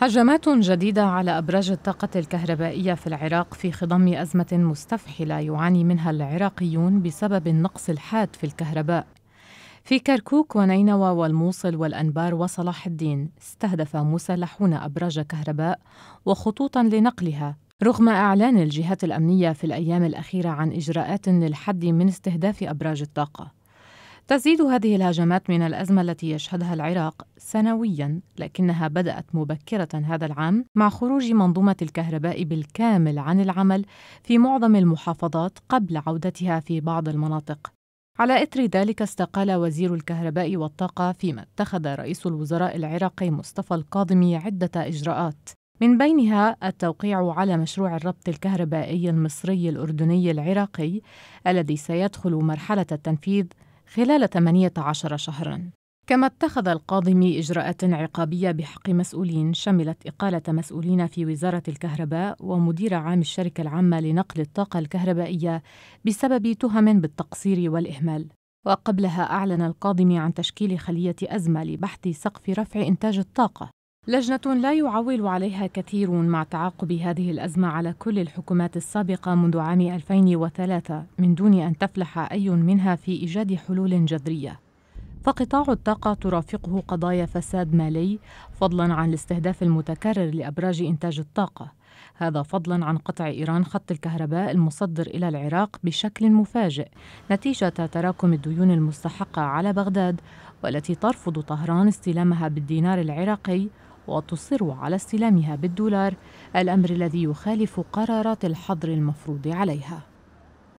هجمات جديدة على أبراج الطاقة الكهربائية في العراق في خضم أزمة مستفحلة يعاني منها العراقيون بسبب النقص الحاد في الكهرباء. في كركوك ونينوى والموصل والأنبار وصلاح الدين استهدف مسلحون أبراج كهرباء وخطوطا لنقلها رغم إعلان الجهات الأمنية في الأيام الأخيرة عن إجراءات للحد من استهداف أبراج الطاقة. تزيد هذه الهجمات من الأزمة التي يشهدها العراق سنويا لكنها بدأت مبكرة هذا العام مع خروج منظومة الكهرباء بالكامل عن العمل في معظم المحافظات قبل عودتها في بعض المناطق على إثر ذلك استقال وزير الكهرباء والطاقة فيما اتخذ رئيس الوزراء العراقي مصطفى القاضمي عدة إجراءات من بينها التوقيع على مشروع الربط الكهربائي المصري الأردني العراقي الذي سيدخل مرحلة التنفيذ خلال 18 شهراً كما اتخذ القاضي إجراءات عقابية بحق مسؤولين شملت إقالة مسؤولين في وزارة الكهرباء ومدير عام الشركة العامة لنقل الطاقة الكهربائية بسبب تهم بالتقصير والإهمال وقبلها أعلن القاضي عن تشكيل خلية أزمة لبحث سقف رفع إنتاج الطاقة لجنة لا يعول عليها كثير مع تعاقب هذه الأزمة على كل الحكومات السابقة منذ عام 2003 من دون أن تفلح أي منها في إيجاد حلول جذرية. فقطاع الطاقة ترافقه قضايا فساد مالي فضلاً عن الاستهداف المتكرر لأبراج إنتاج الطاقة. هذا فضلاً عن قطع إيران خط الكهرباء المصدر إلى العراق بشكل مفاجئ نتيجة تراكم الديون المستحقة على بغداد والتي ترفض طهران استلامها بالدينار العراقي وتصر على استلامها بالدولار الامر الذي يخالف قرارات الحظر المفروض عليها